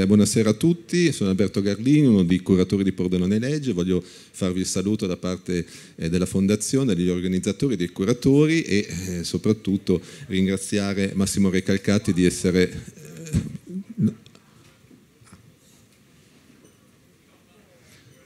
Eh, buonasera a tutti, sono Alberto Garlini, uno dei curatori di Pordenone Legge, voglio farvi il saluto da parte eh, della Fondazione, degli organizzatori, dei curatori e eh, soprattutto ringraziare Massimo Recalcati di essere eh,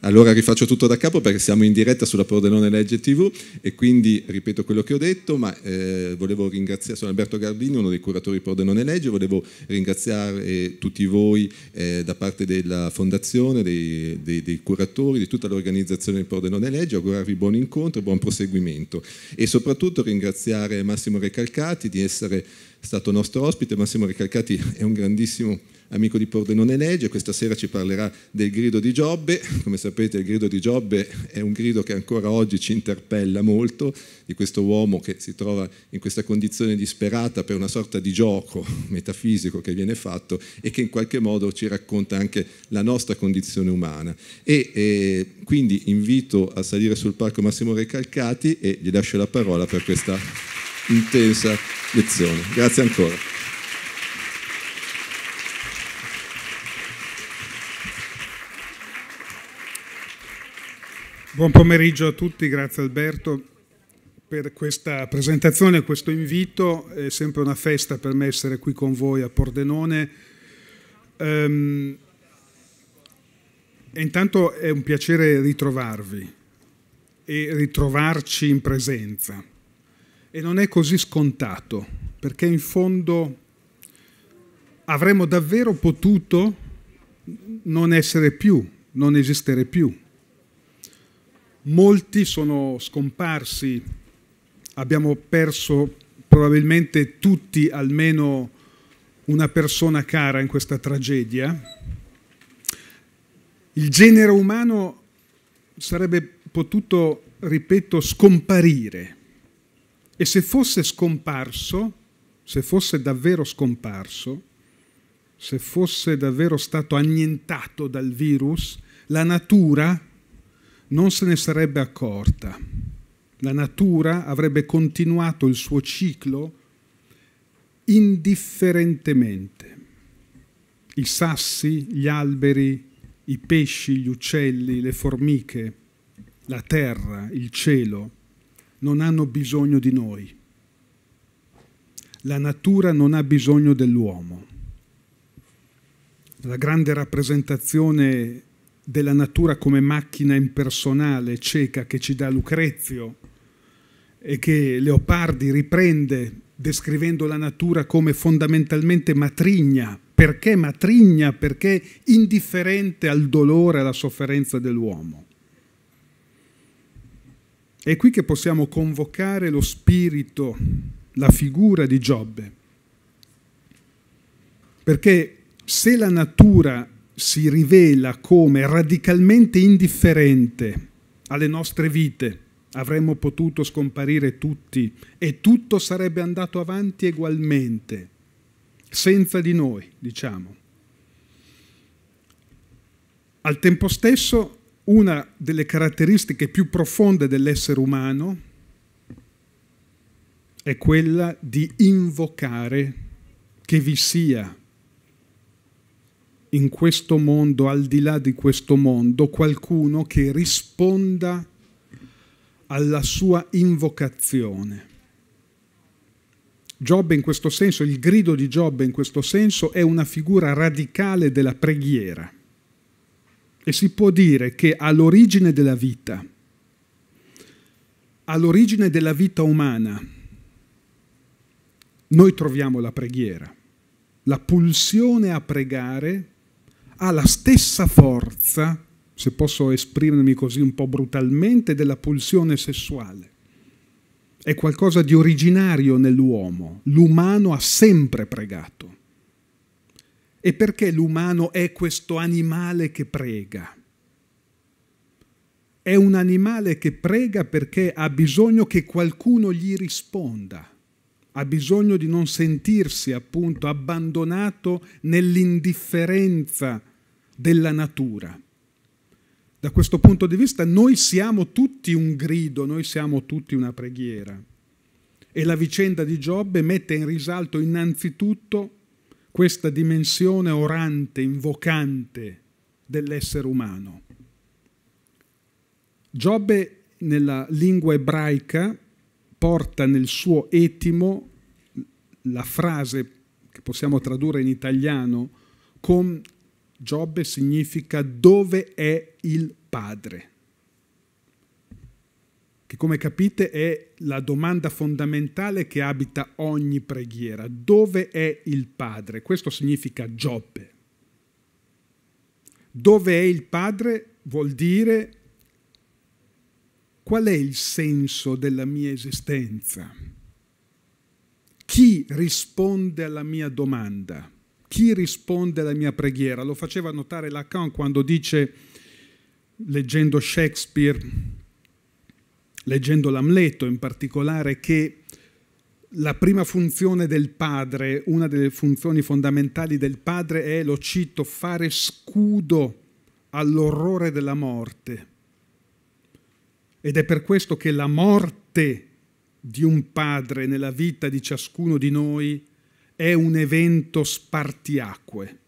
Allora rifaccio tutto da capo perché siamo in diretta sulla Pordenone Legge TV e quindi ripeto quello che ho detto, ma eh, volevo ringraziare, sono Alberto Gardini, uno dei curatori Pordenone Legge, volevo ringraziare eh, tutti voi eh, da parte della Fondazione, dei, dei, dei curatori, di tutta l'organizzazione del Pordenone Legge, augurarvi buon incontro, e buon proseguimento e soprattutto ringraziare Massimo Recalcati di essere stato nostro ospite. Massimo Recalcati è un grandissimo amico di Pordenone Legge, questa sera ci parlerà del grido di Giobbe, come sapete il grido di Giobbe è un grido che ancora oggi ci interpella molto, di questo uomo che si trova in questa condizione disperata per una sorta di gioco metafisico che viene fatto e che in qualche modo ci racconta anche la nostra condizione umana. E eh, quindi invito a salire sul palco Massimo Recalcati e gli lascio la parola per questa intensa lezione. Grazie ancora. Buon pomeriggio a tutti, grazie Alberto per questa presentazione, questo invito. È sempre una festa per me essere qui con voi a Pordenone. Um, e intanto è un piacere ritrovarvi e ritrovarci in presenza. E non è così scontato, perché in fondo avremmo davvero potuto non essere più, non esistere più molti sono scomparsi, abbiamo perso probabilmente tutti almeno una persona cara in questa tragedia. Il genere umano sarebbe potuto, ripeto, scomparire. E se fosse scomparso, se fosse davvero scomparso, se fosse davvero stato annientato dal virus, la natura non se ne sarebbe accorta. La natura avrebbe continuato il suo ciclo indifferentemente. I sassi, gli alberi, i pesci, gli uccelli, le formiche, la terra, il cielo, non hanno bisogno di noi. La natura non ha bisogno dell'uomo. La grande rappresentazione della natura come macchina impersonale, cieca, che ci dà Lucrezio e che Leopardi riprende descrivendo la natura come fondamentalmente matrigna. Perché matrigna? Perché indifferente al dolore e alla sofferenza dell'uomo. È qui che possiamo convocare lo spirito, la figura di Giobbe. Perché se la natura si rivela come radicalmente indifferente alle nostre vite, avremmo potuto scomparire tutti e tutto sarebbe andato avanti egualmente, senza di noi, diciamo. Al tempo stesso, una delle caratteristiche più profonde dell'essere umano è quella di invocare che vi sia in questo mondo, al di là di questo mondo, qualcuno che risponda alla sua invocazione. Giobbe in questo senso, il grido di Giobbe in questo senso è una figura radicale della preghiera e si può dire che all'origine della vita, all'origine della vita umana, noi troviamo la preghiera, la pulsione a pregare ha la stessa forza, se posso esprimermi così un po' brutalmente, della pulsione sessuale. È qualcosa di originario nell'uomo. L'umano ha sempre pregato. E perché l'umano è questo animale che prega? È un animale che prega perché ha bisogno che qualcuno gli risponda, ha bisogno di non sentirsi appunto abbandonato nell'indifferenza della natura. Da questo punto di vista noi siamo tutti un grido, noi siamo tutti una preghiera. E la vicenda di Giobbe mette in risalto innanzitutto questa dimensione orante, invocante dell'essere umano. Giobbe nella lingua ebraica porta nel suo etimo la frase che possiamo tradurre in italiano con Giobbe significa dove è il Padre, che come capite è la domanda fondamentale che abita ogni preghiera. Dove è il Padre? Questo significa Giobbe. Dove è il Padre vuol dire qual è il senso della mia esistenza? Chi risponde alla mia domanda? chi risponde alla mia preghiera. Lo faceva notare Lacan quando dice, leggendo Shakespeare, leggendo l'Amleto in particolare, che la prima funzione del padre, una delle funzioni fondamentali del padre è, lo cito, fare scudo all'orrore della morte. Ed è per questo che la morte di un padre nella vita di ciascuno di noi è un evento spartiacque,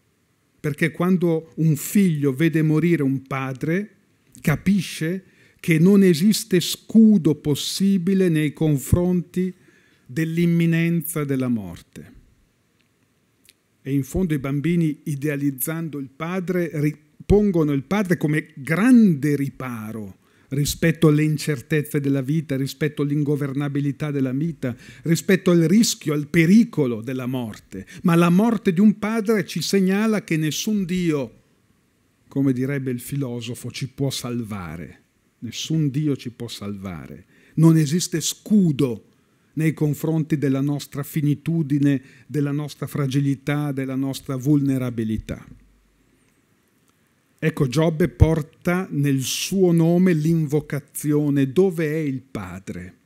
perché quando un figlio vede morire un padre, capisce che non esiste scudo possibile nei confronti dell'imminenza della morte. E in fondo i bambini, idealizzando il padre, ripongono il padre come grande riparo rispetto alle incertezze della vita, rispetto all'ingovernabilità della vita, rispetto al rischio, al pericolo della morte. Ma la morte di un padre ci segnala che nessun Dio, come direbbe il filosofo, ci può salvare. Nessun Dio ci può salvare. Non esiste scudo nei confronti della nostra finitudine, della nostra fragilità, della nostra vulnerabilità. Ecco, Giobbe porta nel suo nome l'invocazione, dove è il Padre?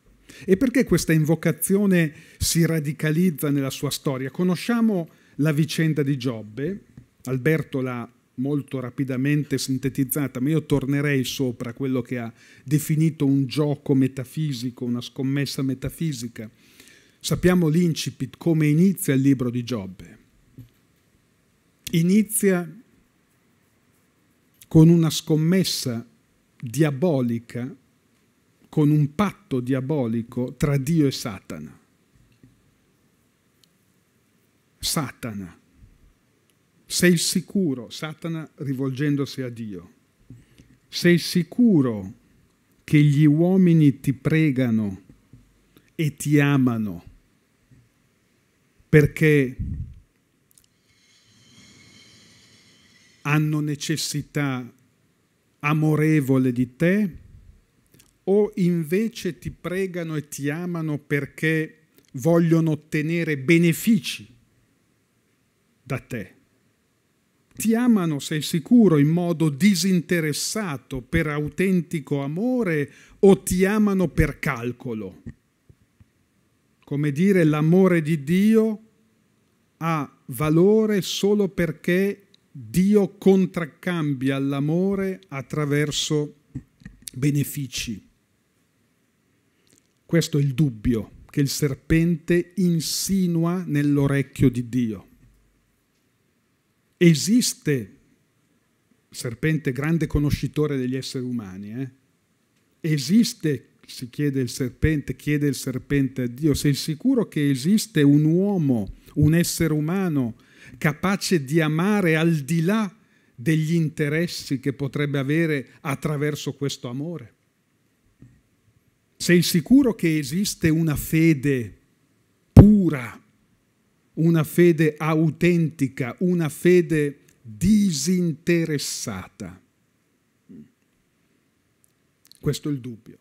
E perché questa invocazione si radicalizza nella sua storia? Conosciamo la vicenda di Giobbe, Alberto l'ha molto rapidamente sintetizzata, ma io tornerei sopra quello che ha definito un gioco metafisico, una scommessa metafisica. Sappiamo l'incipit, come inizia il libro di Giobbe. Inizia con una scommessa diabolica, con un patto diabolico tra Dio e Satana. Satana. Sei sicuro, Satana rivolgendosi a Dio, sei sicuro che gli uomini ti pregano e ti amano perché hanno necessità amorevole di te o invece ti pregano e ti amano perché vogliono ottenere benefici da te. Ti amano, sei sicuro, in modo disinteressato, per autentico amore o ti amano per calcolo? Come dire, l'amore di Dio ha valore solo perché Dio contraccambia l'amore attraverso benefici. Questo è il dubbio che il serpente insinua nell'orecchio di Dio. Esiste, serpente grande conoscitore degli esseri umani, eh? esiste, si chiede il serpente, chiede il serpente a Dio, sei sicuro che esiste un uomo, un essere umano, capace di amare al di là degli interessi che potrebbe avere attraverso questo amore? Sei sicuro che esiste una fede pura, una fede autentica, una fede disinteressata? Questo è il dubbio.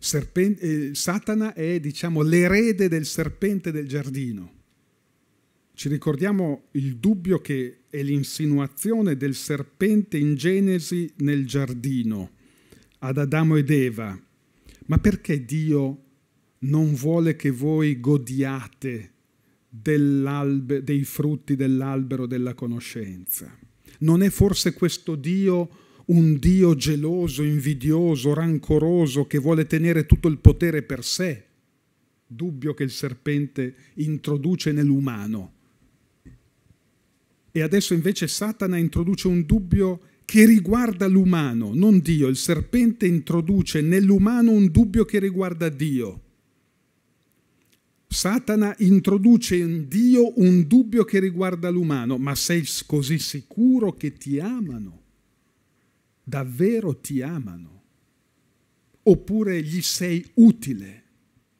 Serpente, eh, Satana è, diciamo, l'erede del serpente del giardino ci ricordiamo il dubbio che è l'insinuazione del serpente in Genesi nel giardino ad Adamo ed Eva. Ma perché Dio non vuole che voi godiate dei frutti dell'albero della conoscenza? Non è forse questo Dio un Dio geloso, invidioso, rancoroso, che vuole tenere tutto il potere per sé? Dubbio che il serpente introduce nell'umano. E adesso invece Satana introduce un dubbio che riguarda l'umano, non Dio. Il serpente introduce nell'umano un dubbio che riguarda Dio. Satana introduce in Dio un dubbio che riguarda l'umano, ma sei così sicuro che ti amano? Davvero ti amano? Oppure gli sei utile,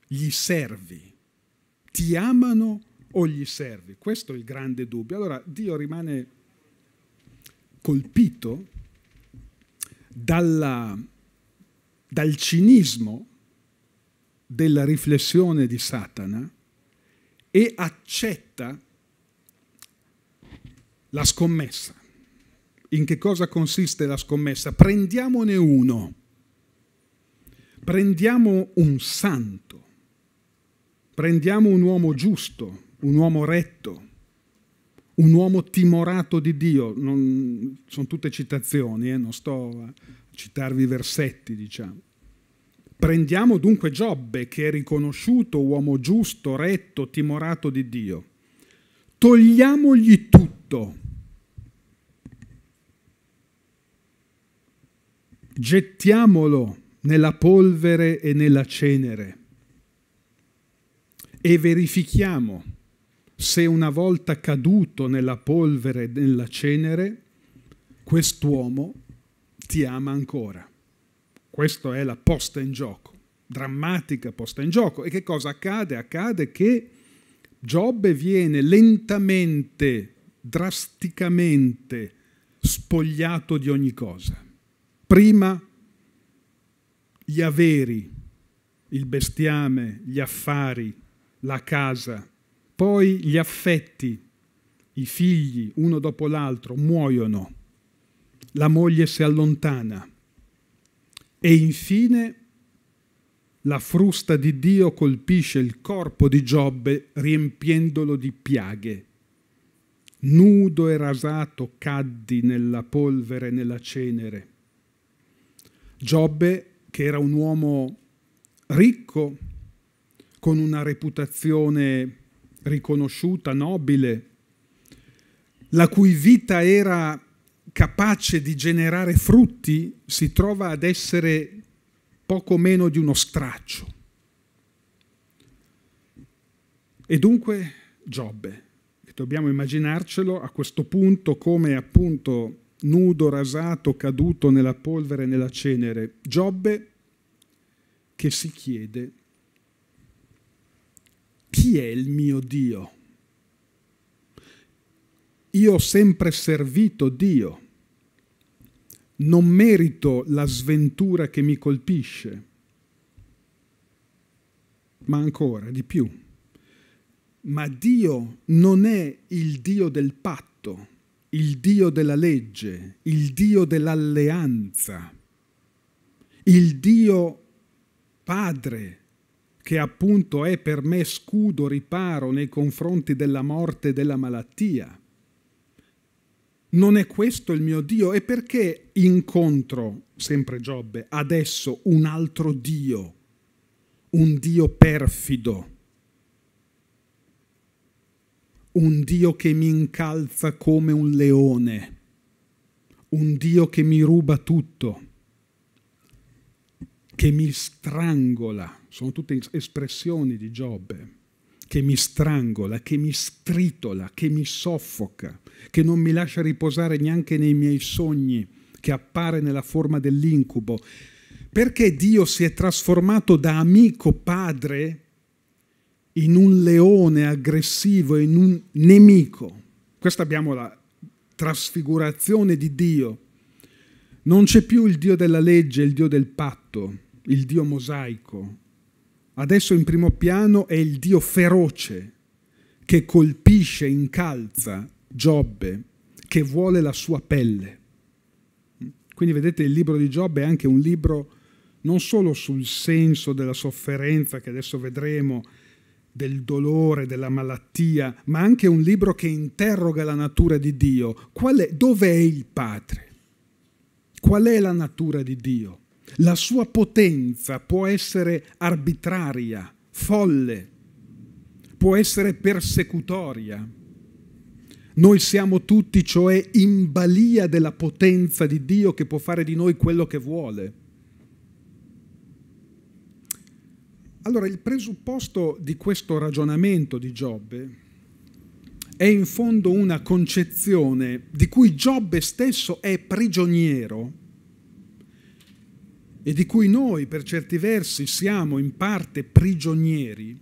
gli servi, ti amano o gli servi? Questo è il grande dubbio. Allora Dio rimane colpito dalla, dal cinismo della riflessione di Satana e accetta la scommessa. In che cosa consiste la scommessa? Prendiamone uno, prendiamo un santo, prendiamo un uomo giusto, un uomo retto, un uomo timorato di Dio. Non, sono tutte citazioni, eh, non sto a citarvi versetti, diciamo. Prendiamo dunque Giobbe, che è riconosciuto uomo giusto, retto, timorato di Dio. Togliamogli tutto. Gettiamolo nella polvere e nella cenere e verifichiamo se una volta caduto nella polvere e nella cenere, quest'uomo ti ama ancora. Questa è la posta in gioco, drammatica posta in gioco. E che cosa accade? Accade che Giobbe viene lentamente, drasticamente spogliato di ogni cosa. Prima gli averi, il bestiame, gli affari, la casa, poi gli affetti, i figli, uno dopo l'altro, muoiono, la moglie si allontana e infine la frusta di Dio colpisce il corpo di Giobbe riempiendolo di piaghe. Nudo e rasato caddi nella polvere e nella cenere. Giobbe, che era un uomo ricco, con una reputazione riconosciuta, nobile, la cui vita era capace di generare frutti, si trova ad essere poco meno di uno straccio. E dunque Giobbe, e dobbiamo immaginarcelo a questo punto come appunto nudo, rasato, caduto nella polvere e nella cenere, Giobbe che si chiede chi è il mio Dio? Io ho sempre servito Dio, non merito la sventura che mi colpisce, ma ancora di più. Ma Dio non è il Dio del patto, il Dio della legge, il Dio dell'alleanza, il Dio Padre che appunto è per me scudo, riparo nei confronti della morte e della malattia. Non è questo il mio Dio? E perché incontro, sempre Giobbe, adesso un altro Dio, un Dio perfido, un Dio che mi incalza come un leone, un Dio che mi ruba tutto, che mi strangola? sono tutte espressioni di Giobbe, che mi strangola, che mi stritola, che mi soffoca, che non mi lascia riposare neanche nei miei sogni, che appare nella forma dell'incubo. Perché Dio si è trasformato da amico padre in un leone aggressivo, in un nemico. Questa abbiamo la trasfigurazione di Dio. Non c'è più il Dio della legge, il Dio del patto, il Dio mosaico, Adesso in primo piano è il Dio feroce che colpisce, incalza Giobbe, che vuole la sua pelle. Quindi vedete il libro di Giobbe è anche un libro non solo sul senso della sofferenza che adesso vedremo, del dolore, della malattia, ma anche un libro che interroga la natura di Dio. Qual è, dove è il Padre? Qual è la natura di Dio? La sua potenza può essere arbitraria, folle, può essere persecutoria. Noi siamo tutti, cioè, in balia della potenza di Dio che può fare di noi quello che vuole. Allora, il presupposto di questo ragionamento di Giobbe è in fondo una concezione di cui Giobbe stesso è prigioniero e di cui noi per certi versi siamo in parte prigionieri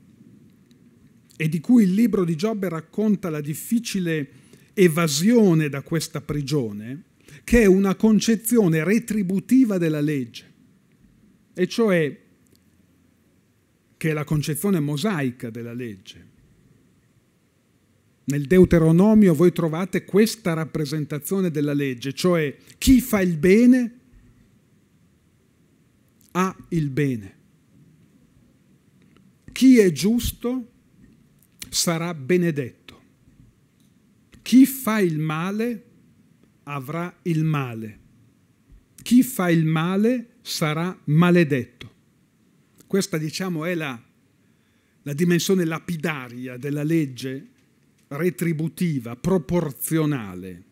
e di cui il libro di Giobbe racconta la difficile evasione da questa prigione, che è una concezione retributiva della legge, e cioè che è la concezione mosaica della legge. Nel Deuteronomio voi trovate questa rappresentazione della legge, cioè chi fa il bene a il bene. Chi è giusto sarà benedetto. Chi fa il male avrà il male. Chi fa il male sarà maledetto. Questa, diciamo, è la, la dimensione lapidaria della legge retributiva, proporzionale.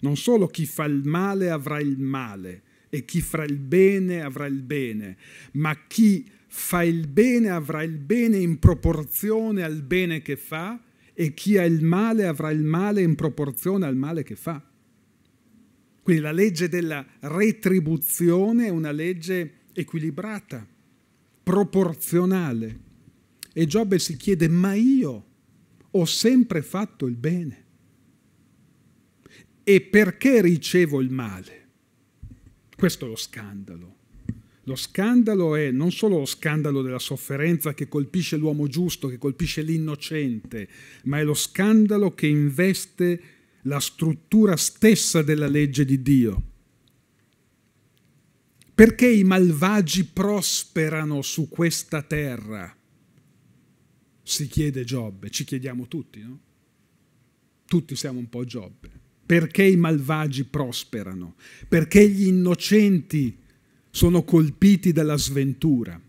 Non solo chi fa il male avrà il male, e chi farà il bene avrà il bene, ma chi fa il bene avrà il bene in proporzione al bene che fa e chi ha il male avrà il male in proporzione al male che fa. Quindi la legge della retribuzione è una legge equilibrata, proporzionale. E Giobbe si chiede, ma io ho sempre fatto il bene. E perché ricevo il male? Questo è lo scandalo. Lo scandalo è non solo lo scandalo della sofferenza che colpisce l'uomo giusto, che colpisce l'innocente, ma è lo scandalo che investe la struttura stessa della legge di Dio. Perché i malvagi prosperano su questa terra? Si chiede Giobbe, ci chiediamo tutti, no? Tutti siamo un po' Giobbe perché i malvagi prosperano, perché gli innocenti sono colpiti dalla sventura.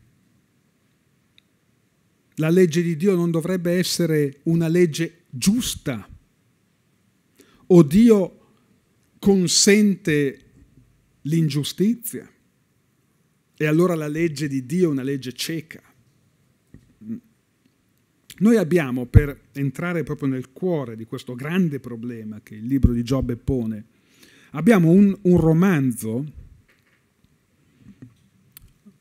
La legge di Dio non dovrebbe essere una legge giusta. O Dio consente l'ingiustizia. E allora la legge di Dio è una legge cieca. Noi abbiamo, per entrare proprio nel cuore di questo grande problema che il libro di Giobbe pone, abbiamo un, un romanzo,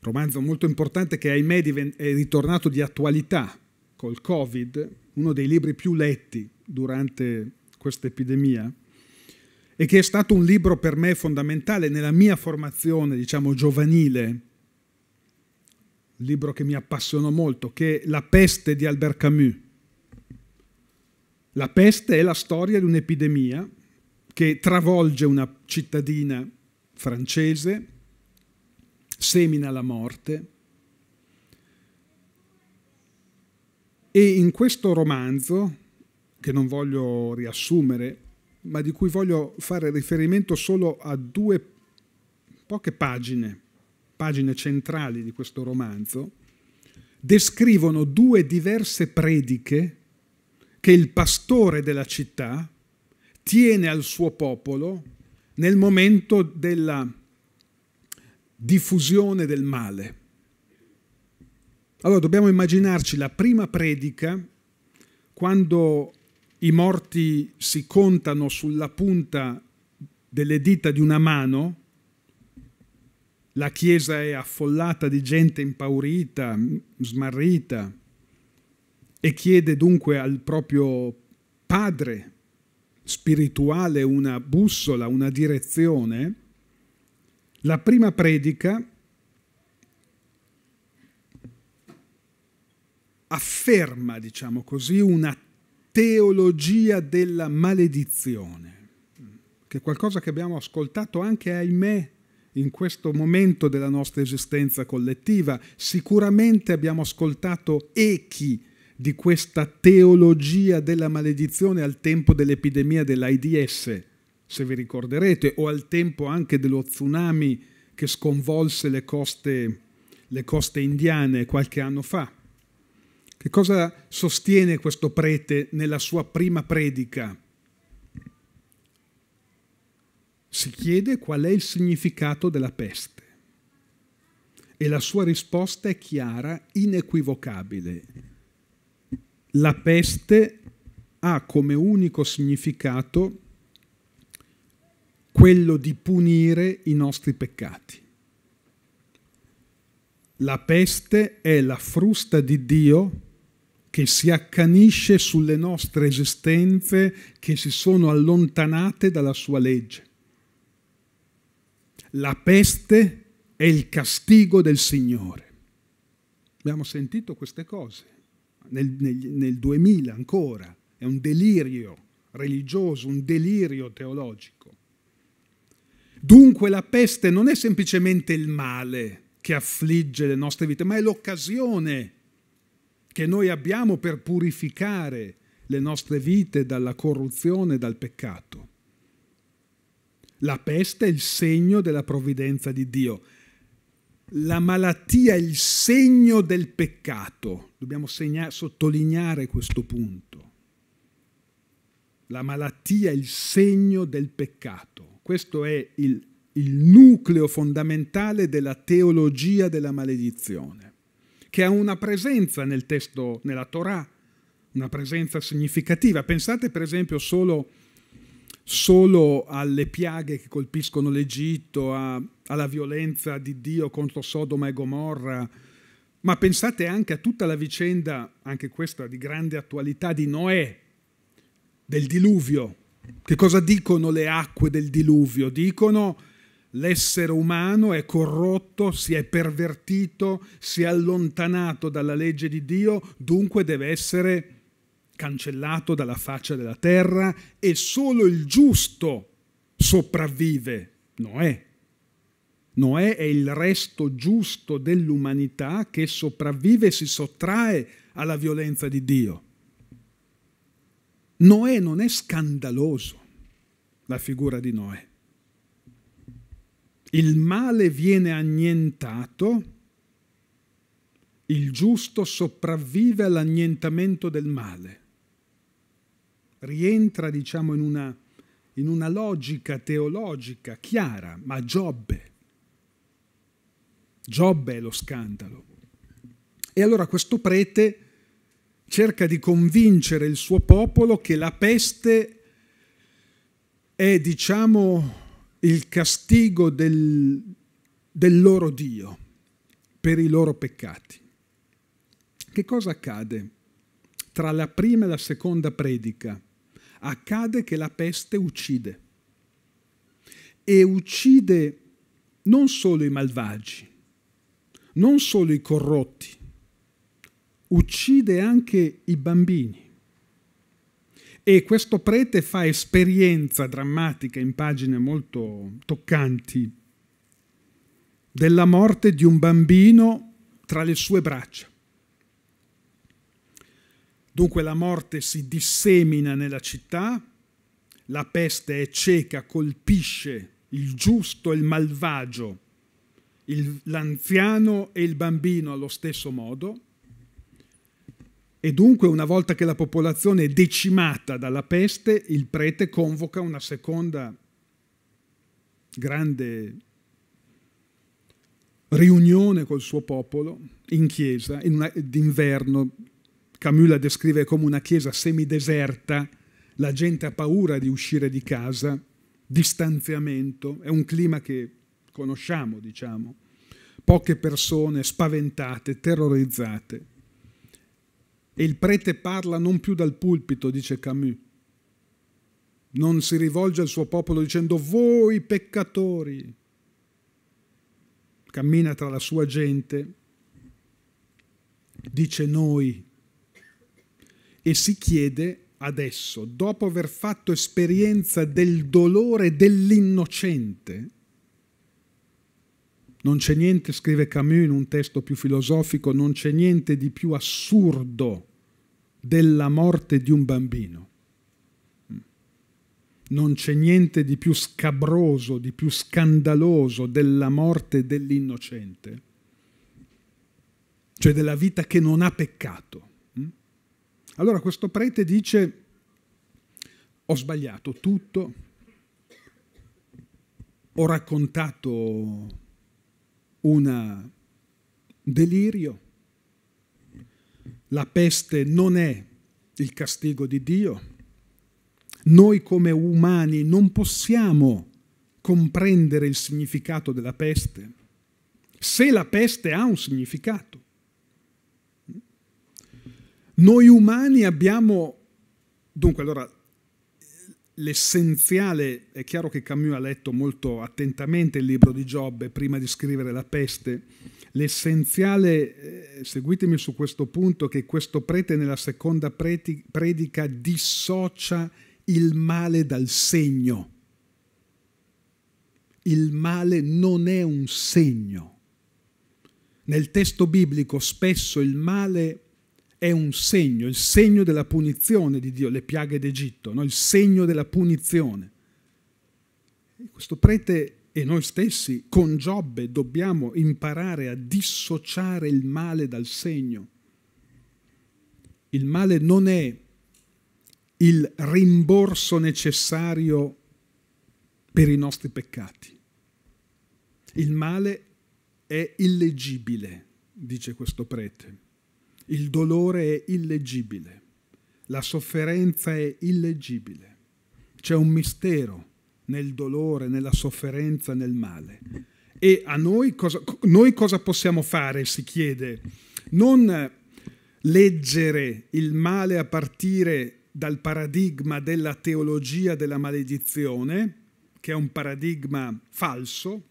romanzo molto importante che ahimè è ritornato di attualità col Covid, uno dei libri più letti durante questa epidemia e che è stato un libro per me fondamentale nella mia formazione, diciamo, giovanile, libro che mi appassionò molto, che è La peste di Albert Camus. La peste è la storia di un'epidemia che travolge una cittadina francese, semina la morte. E in questo romanzo, che non voglio riassumere, ma di cui voglio fare riferimento solo a due poche pagine, pagine centrali di questo romanzo, descrivono due diverse prediche che il pastore della città tiene al suo popolo nel momento della diffusione del male. Allora dobbiamo immaginarci la prima predica quando i morti si contano sulla punta delle dita di una mano la chiesa è affollata di gente impaurita, smarrita, e chiede dunque al proprio padre spirituale una bussola, una direzione, la prima predica afferma, diciamo così, una teologia della maledizione, che è qualcosa che abbiamo ascoltato anche, ahimè, in questo momento della nostra esistenza collettiva. Sicuramente abbiamo ascoltato echi di questa teologia della maledizione al tempo dell'epidemia dell'AIDS, se vi ricorderete, o al tempo anche dello tsunami che sconvolse le coste, le coste indiane qualche anno fa. Che cosa sostiene questo prete nella sua prima predica? si chiede qual è il significato della peste e la sua risposta è chiara, inequivocabile. La peste ha come unico significato quello di punire i nostri peccati. La peste è la frusta di Dio che si accanisce sulle nostre esistenze che si sono allontanate dalla sua legge. La peste è il castigo del Signore. Abbiamo sentito queste cose nel, nel, nel 2000 ancora. È un delirio religioso, un delirio teologico. Dunque la peste non è semplicemente il male che affligge le nostre vite, ma è l'occasione che noi abbiamo per purificare le nostre vite dalla corruzione e dal peccato. La peste è il segno della provvidenza di Dio. La malattia è il segno del peccato. Dobbiamo sottolineare questo punto. La malattia è il segno del peccato. Questo è il, il nucleo fondamentale della teologia della maledizione, che ha una presenza nel testo, nella Torah, una presenza significativa. Pensate per esempio solo solo alle piaghe che colpiscono l'Egitto, alla violenza di Dio contro Sodoma e Gomorra, ma pensate anche a tutta la vicenda, anche questa di grande attualità, di Noè, del diluvio. Che cosa dicono le acque del diluvio? Dicono l'essere umano è corrotto, si è pervertito, si è allontanato dalla legge di Dio, dunque deve essere cancellato dalla faccia della terra e solo il giusto sopravvive, Noè. Noè è il resto giusto dell'umanità che sopravvive e si sottrae alla violenza di Dio. Noè non è scandaloso, la figura di Noè. Il male viene annientato, il giusto sopravvive all'annientamento del male rientra diciamo in una, in una logica teologica chiara, ma Giobbe. Giobbe è lo scandalo. E allora questo prete cerca di convincere il suo popolo che la peste è, diciamo, il castigo del, del loro Dio per i loro peccati. Che cosa accade tra la prima e la seconda predica? accade che la peste uccide e uccide non solo i malvagi, non solo i corrotti, uccide anche i bambini. E questo prete fa esperienza drammatica in pagine molto toccanti della morte di un bambino tra le sue braccia. Dunque la morte si dissemina nella città, la peste è cieca, colpisce il giusto e il malvagio, l'anziano e il bambino allo stesso modo. E dunque, una volta che la popolazione è decimata dalla peste, il prete convoca una seconda grande riunione col suo popolo in chiesa, d'inverno, Camus la descrive come una chiesa semideserta, la gente ha paura di uscire di casa, distanziamento, è un clima che conosciamo, diciamo, poche persone spaventate, terrorizzate. E il prete parla non più dal pulpito, dice Camus, non si rivolge al suo popolo dicendo voi peccatori. Cammina tra la sua gente, dice noi e si chiede adesso, dopo aver fatto esperienza del dolore dell'innocente, non c'è niente, scrive Camus in un testo più filosofico, non c'è niente di più assurdo della morte di un bambino. Non c'è niente di più scabroso, di più scandaloso della morte dell'innocente, cioè della vita che non ha peccato. Allora questo prete dice, ho sbagliato tutto, ho raccontato un delirio, la peste non è il castigo di Dio, noi come umani non possiamo comprendere il significato della peste, se la peste ha un significato. Noi umani abbiamo, dunque allora, l'essenziale, è chiaro che Camus ha letto molto attentamente il libro di Giobbe prima di scrivere La peste, l'essenziale, eh, seguitemi su questo punto, che questo prete nella seconda predica dissocia il male dal segno. Il male non è un segno. Nel testo biblico spesso il male è è un segno, il segno della punizione di Dio, le piaghe d'Egitto, no? il segno della punizione. Questo prete e noi stessi con Giobbe dobbiamo imparare a dissociare il male dal segno. Il male non è il rimborso necessario per i nostri peccati. Il male è illegibile, dice questo prete il dolore è illeggibile, la sofferenza è illeggibile. C'è un mistero nel dolore, nella sofferenza, nel male. E a noi cosa, noi cosa possiamo fare, si chiede? Non leggere il male a partire dal paradigma della teologia della maledizione, che è un paradigma falso,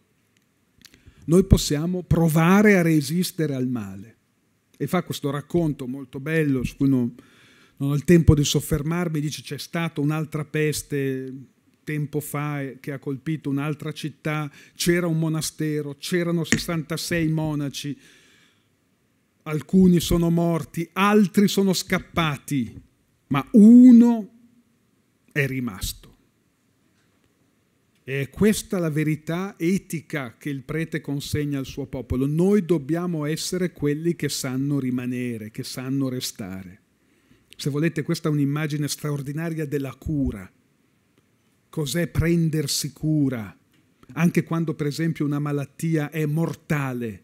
noi possiamo provare a resistere al male e fa questo racconto molto bello su cui non, non ho il tempo di soffermarmi, dice c'è stata un'altra peste tempo fa eh, che ha colpito un'altra città, c'era un monastero, c'erano 66 monaci, alcuni sono morti, altri sono scappati, ma uno è rimasto. È questa la verità etica che il prete consegna al suo popolo. Noi dobbiamo essere quelli che sanno rimanere, che sanno restare. Se volete, questa è un'immagine straordinaria della cura. Cos'è prendersi cura? Anche quando, per esempio, una malattia è mortale,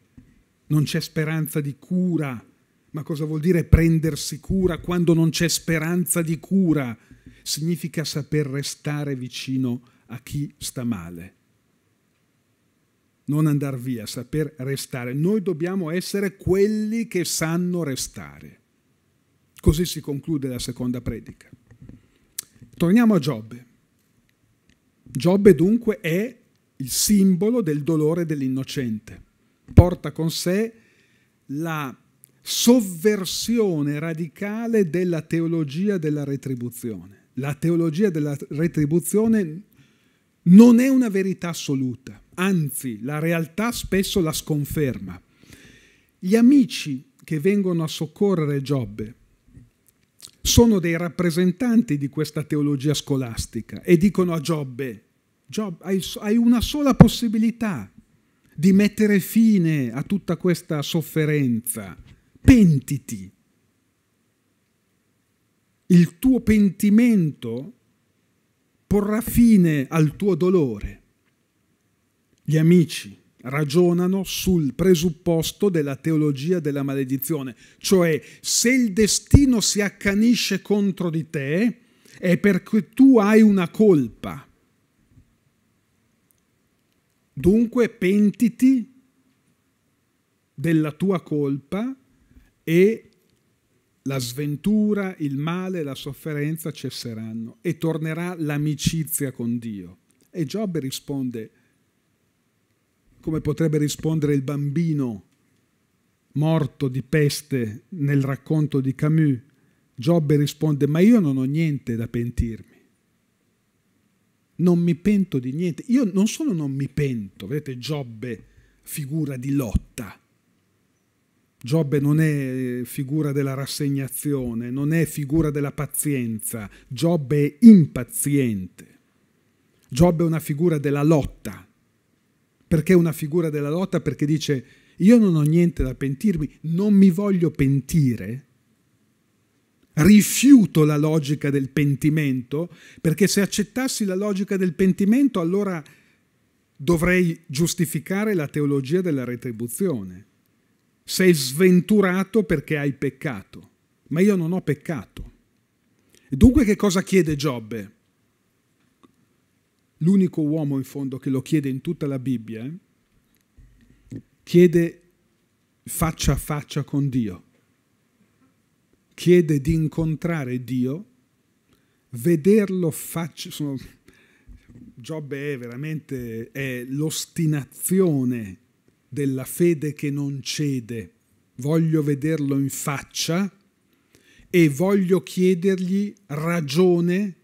non c'è speranza di cura. Ma cosa vuol dire prendersi cura quando non c'è speranza di cura? Significa saper restare vicino a a chi sta male. Non andare via, saper restare. Noi dobbiamo essere quelli che sanno restare. Così si conclude la seconda predica. Torniamo a Giobbe. Giobbe dunque è il simbolo del dolore dell'innocente. Porta con sé la sovversione radicale della teologia della retribuzione. La teologia della retribuzione non è una verità assoluta, anzi la realtà spesso la sconferma. Gli amici che vengono a soccorrere Giobbe sono dei rappresentanti di questa teologia scolastica e dicono a Giobbe, Giobbe hai, hai una sola possibilità di mettere fine a tutta questa sofferenza, pentiti. Il tuo pentimento porrà fine al tuo dolore. Gli amici ragionano sul presupposto della teologia della maledizione, cioè se il destino si accanisce contro di te è perché tu hai una colpa. Dunque pentiti della tua colpa e la sventura, il male, la sofferenza cesseranno e tornerà l'amicizia con Dio. E Giobbe risponde come potrebbe rispondere il bambino morto di peste nel racconto di Camus. Giobbe risponde, ma io non ho niente da pentirmi. Non mi pento di niente. Io non solo non mi pento, vedete Giobbe figura di lotta, Giobbe non è eh, figura della rassegnazione, non è figura della pazienza, Giobbe è impaziente. Giobbe è una figura della lotta. Perché è una figura della lotta? Perché dice io non ho niente da pentirmi, non mi voglio pentire. Rifiuto la logica del pentimento, perché se accettassi la logica del pentimento allora dovrei giustificare la teologia della retribuzione sei sventurato perché hai peccato, ma io non ho peccato. E dunque che cosa chiede Giobbe? L'unico uomo in fondo che lo chiede in tutta la Bibbia, eh? chiede faccia a faccia con Dio, chiede di incontrare Dio, vederlo faccia... Sono, Giobbe è veramente l'ostinazione della fede che non cede. Voglio vederlo in faccia e voglio chiedergli ragione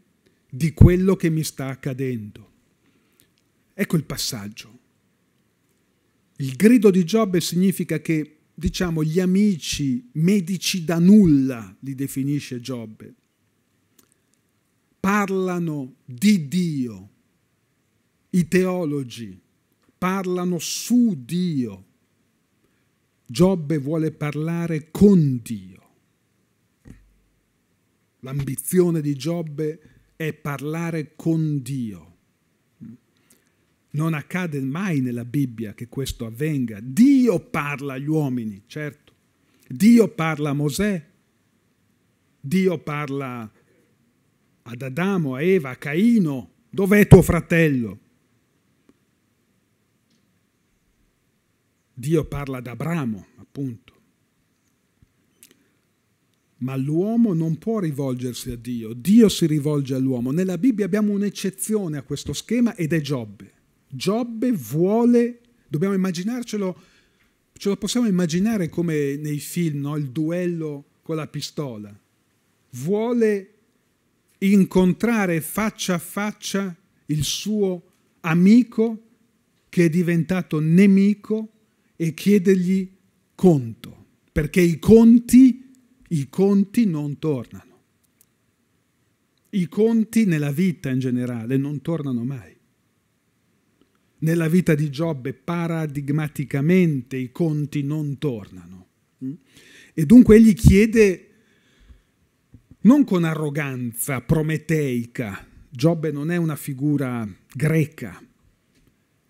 di quello che mi sta accadendo. Ecco il passaggio. Il grido di Giobbe significa che, diciamo, gli amici medici da nulla, li definisce Giobbe, parlano di Dio, i teologi, parlano su Dio. Giobbe vuole parlare con Dio. L'ambizione di Giobbe è parlare con Dio. Non accade mai nella Bibbia che questo avvenga. Dio parla agli uomini, certo. Dio parla a Mosè. Dio parla ad Adamo, a Eva, a Caino. Dov'è tuo fratello? Dio parla ad Abramo, appunto. Ma l'uomo non può rivolgersi a Dio, Dio si rivolge all'uomo. Nella Bibbia abbiamo un'eccezione a questo schema ed è Giobbe. Giobbe vuole, dobbiamo immaginarcelo, ce lo possiamo immaginare come nei film, no? il duello con la pistola. Vuole incontrare faccia a faccia il suo amico che è diventato nemico e chiedergli conto, perché i conti, i conti non tornano. I conti nella vita in generale non tornano mai. Nella vita di Giobbe paradigmaticamente i conti non tornano. Mm? E dunque egli chiede non con arroganza prometeica, Giobbe non è una figura greca,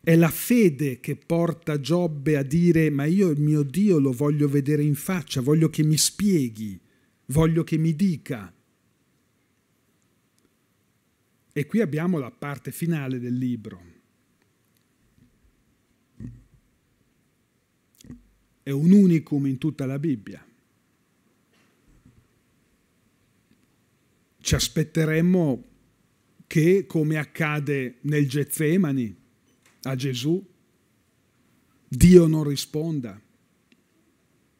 è la fede che porta Giobbe a dire ma io il mio Dio lo voglio vedere in faccia, voglio che mi spieghi, voglio che mi dica. E qui abbiamo la parte finale del libro. È un unicum in tutta la Bibbia. Ci aspetteremmo che, come accade nel Getsemani, a Gesù, Dio non risponda.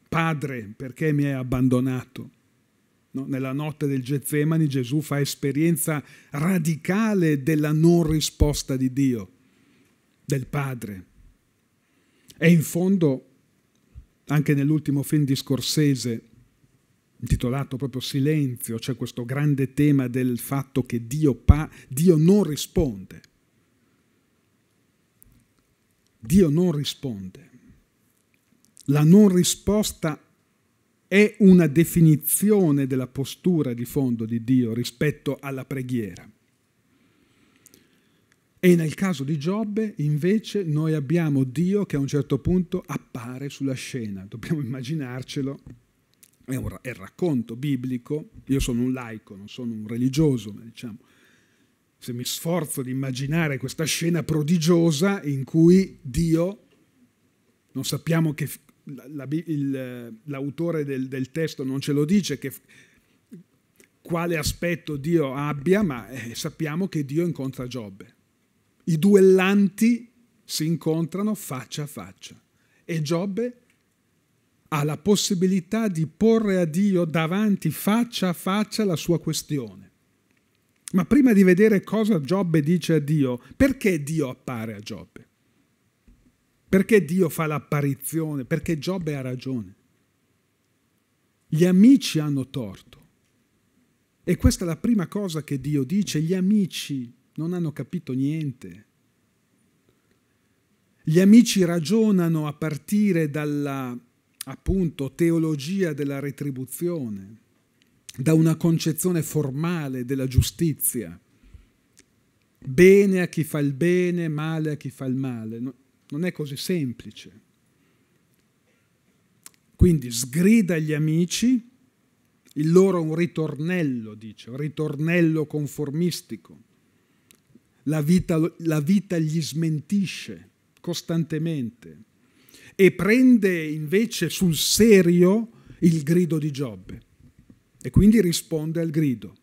Padre, perché mi hai abbandonato? No? Nella notte del Getsemani Gesù fa esperienza radicale della non risposta di Dio, del Padre. E in fondo, anche nell'ultimo film di Scorsese, intitolato proprio Silenzio, c'è questo grande tema del fatto che Dio, Dio non risponde. Dio non risponde. La non risposta è una definizione della postura di fondo di Dio rispetto alla preghiera. E nel caso di Giobbe, invece, noi abbiamo Dio che a un certo punto appare sulla scena. Dobbiamo immaginarcelo. È, un, racconto biblico. Io sono un laico, non sono un religioso, ma diciamo, se mi sforzo di immaginare questa scena prodigiosa in cui Dio, non sappiamo che l'autore del, del, testo non ce lo dice, che, quale aspetto Dio abbia, ma eh, sappiamo che Dio incontra Giobbe. I duellanti si incontrano faccia a faccia e Giobbe ha la possibilità di porre a Dio davanti faccia a faccia la sua questione. Ma prima di vedere cosa Giobbe dice a Dio, perché Dio appare a Giobbe? Perché Dio fa l'apparizione? Perché Giobbe ha ragione. Gli amici hanno torto. E questa è la prima cosa che Dio dice. Gli amici non hanno capito niente. Gli amici ragionano a partire dalla appunto teologia della retribuzione da una concezione formale della giustizia. Bene a chi fa il bene, male a chi fa il male. non è così semplice. Quindi sgrida gli amici, il loro un ritornello, dice, un ritornello conformistico. La vita, la vita gli smentisce costantemente e prende invece sul serio il grido di Giobbe e quindi risponde al grido.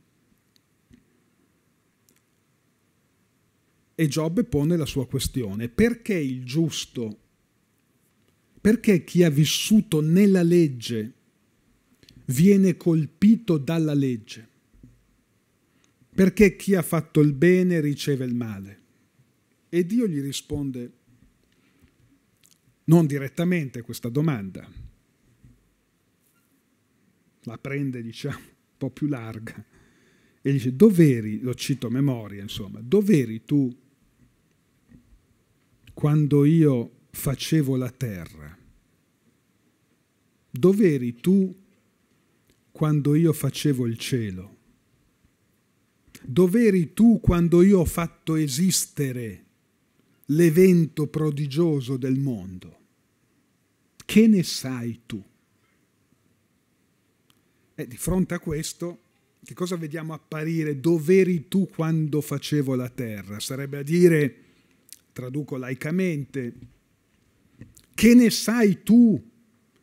E Giobbe pone la sua questione. Perché il giusto, perché chi ha vissuto nella legge viene colpito dalla legge? Perché chi ha fatto il bene riceve il male? E Dio gli risponde non direttamente a questa domanda, la prende, diciamo, un po' più larga e dice dov'eri, lo cito a memoria, insomma, dov'eri tu quando io facevo la terra? Dov'eri tu quando io facevo il cielo? Dov'eri tu quando io ho fatto esistere l'evento prodigioso del mondo? Che ne sai tu? E eh, di fronte a questo, che cosa vediamo apparire? Dov'eri tu quando facevo la terra? Sarebbe a dire, traduco laicamente, che ne sai tu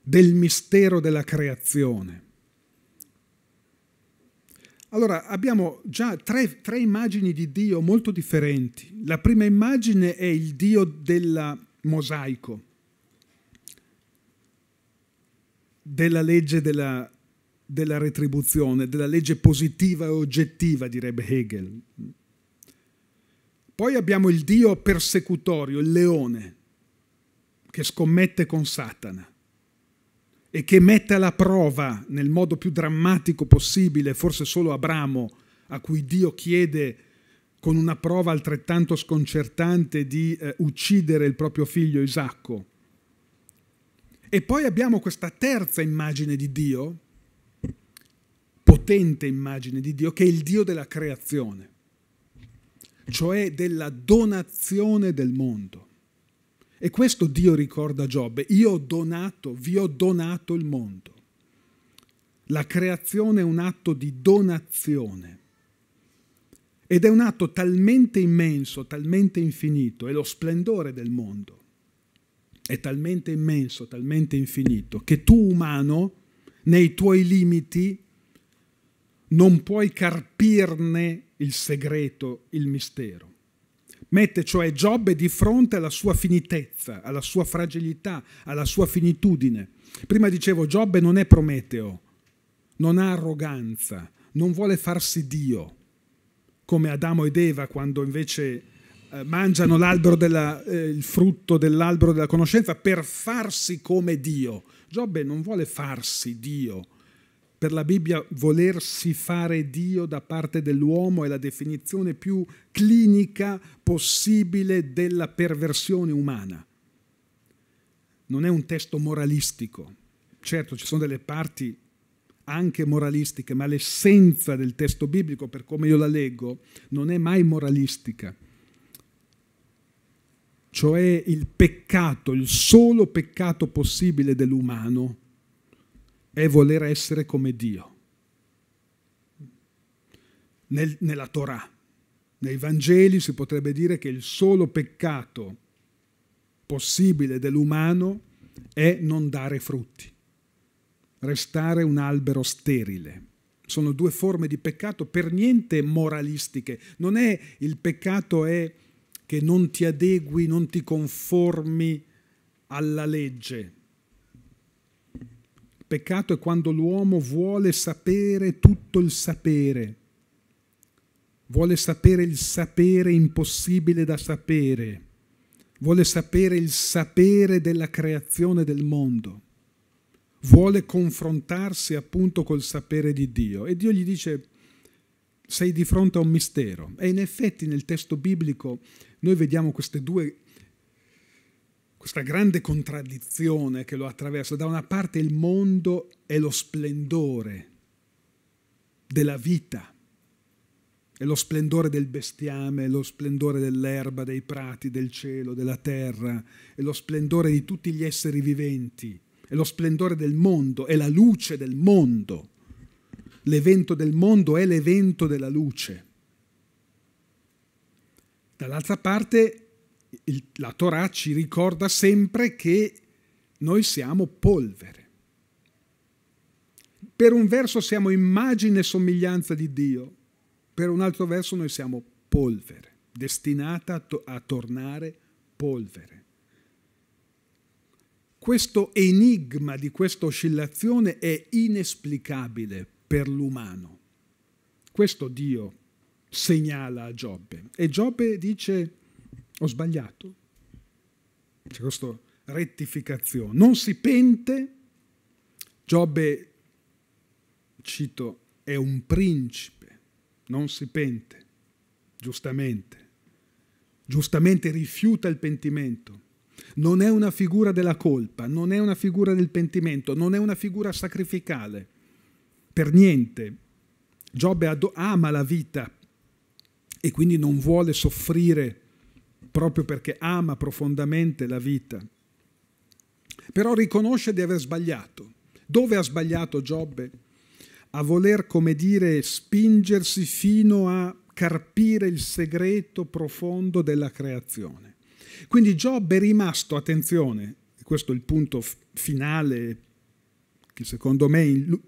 del mistero della creazione? Allora, abbiamo già tre, tre, immagini di Dio molto differenti. La prima immagine è il Dio del mosaico, della legge della della retribuzione, della legge positiva e oggettiva, direbbe Hegel. Poi abbiamo il Dio persecutorio, il leone, che scommette con Satana e che mette alla prova nel modo più drammatico possibile, forse solo Abramo, a cui Dio chiede con una prova altrettanto sconcertante di eh, uccidere il proprio figlio Isacco. E poi abbiamo questa terza immagine di Dio, potente immagine di Dio, che è il Dio della creazione, cioè della donazione del mondo. E questo Dio ricorda Giobbe, io ho donato, vi ho donato il mondo. La creazione è un atto di donazione ed è un atto talmente immenso, talmente infinito, è lo splendore del mondo, è talmente immenso, talmente infinito, che tu umano, nei tuoi limiti, non puoi carpirne il segreto, il mistero. Mette cioè Giobbe di fronte alla sua finitezza, alla sua fragilità, alla sua finitudine. Prima dicevo, Giobbe non è Prometeo, non ha arroganza, non vuole farsi Dio, come Adamo ed Eva quando invece eh, mangiano della, eh, il frutto dell'albero della conoscenza per farsi come Dio. Giobbe non vuole farsi Dio, per la Bibbia volersi fare Dio da parte dell'uomo è la definizione più clinica possibile della perversione umana. Non è un testo moralistico. Certo, ci sono delle parti anche moralistiche, ma l'essenza del testo biblico, per come io la leggo, non è mai moralistica. Cioè il peccato, il solo peccato possibile dell'umano è voler essere come Dio. Nel, nella Torah, nei Vangeli si potrebbe dire che il solo peccato possibile dell'umano è non dare frutti, restare un albero sterile. Sono due forme di peccato per niente moralistiche. Non è il peccato è che non ti adegui, non ti conformi alla legge, Peccato è quando l'uomo vuole sapere tutto il sapere, vuole sapere il sapere impossibile da sapere, vuole sapere il sapere della creazione del mondo, vuole confrontarsi appunto col sapere di Dio e Dio gli dice sei di fronte a un mistero e in effetti nel testo biblico noi vediamo queste due questa grande contraddizione che lo attraversa. Da una parte il mondo è lo splendore della vita, è lo splendore del bestiame, è lo splendore dell'erba, dei prati, del cielo, della terra, è lo splendore di tutti gli esseri viventi, è lo splendore del mondo, è la luce del mondo. L'evento del mondo è l'evento della luce. Dall'altra parte il, la Torah ci ricorda sempre che noi siamo polvere. Per un verso siamo immagine e somiglianza di Dio, per un altro verso noi siamo polvere, destinata a, to a tornare polvere. Questo enigma di questa oscillazione è inesplicabile per l'umano. Questo Dio segnala a Giobbe. E Giobbe dice ho sbagliato. C'è questa rettificazione. Non si pente, Giobbe, cito, è un principe, non si pente, giustamente. Giustamente rifiuta il pentimento. Non è una figura della colpa, non è una figura del pentimento, non è una figura sacrificale. Per niente. Giobbe ama la vita e quindi non vuole soffrire proprio perché ama profondamente la vita. Però riconosce di aver sbagliato. Dove ha sbagliato Giobbe? A voler, come dire, spingersi fino a carpire il segreto profondo della creazione. Quindi Giobbe è rimasto, attenzione, questo è il punto finale che secondo me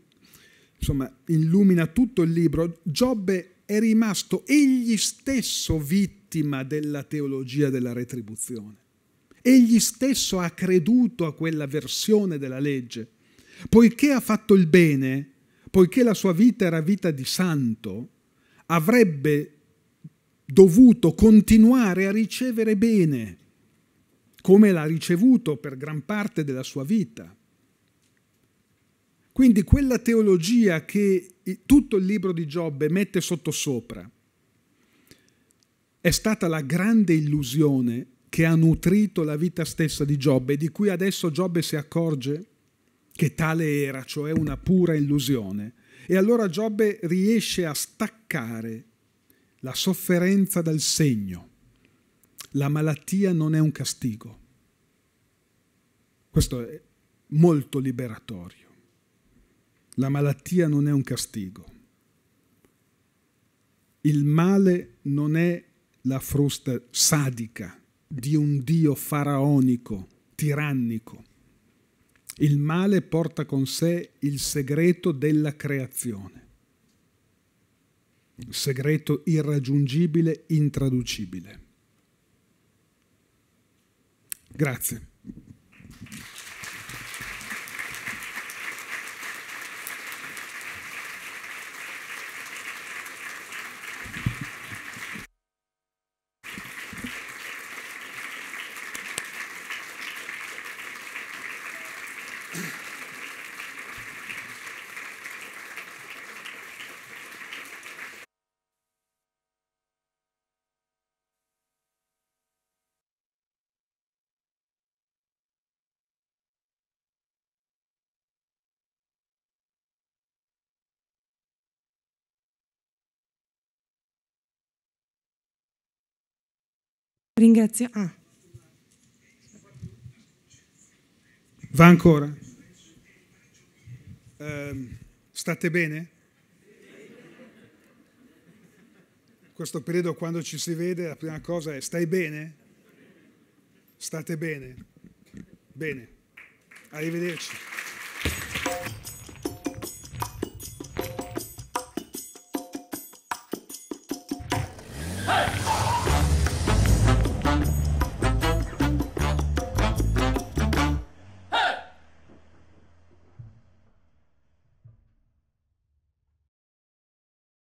insomma, illumina tutto il libro, Giobbe è rimasto egli stesso vittima vittima della teologia della retribuzione. Egli stesso ha creduto a quella versione della legge, poiché ha fatto il bene, poiché la sua vita era vita di santo, avrebbe dovuto continuare a ricevere bene, come l'ha ricevuto per gran parte della sua vita. Quindi quella teologia che tutto il libro di Giobbe mette sottosopra, è stata la grande illusione che ha nutrito la vita stessa di Giobbe, di cui adesso Giobbe si accorge che tale era, cioè una pura illusione. E allora Giobbe riesce a staccare la sofferenza dal segno. La malattia non è un castigo. Questo è molto liberatorio. La malattia non è un castigo. Il male non è la frusta sadica di un dio faraonico, tirannico. Il male porta con sé il segreto della creazione, il segreto irraggiungibile, intraducibile. Grazie. Ringrazio. Ah. Va ancora. Eh, state bene? Questo periodo quando ci si vede la prima cosa è stai bene? State bene? Bene. Arrivederci.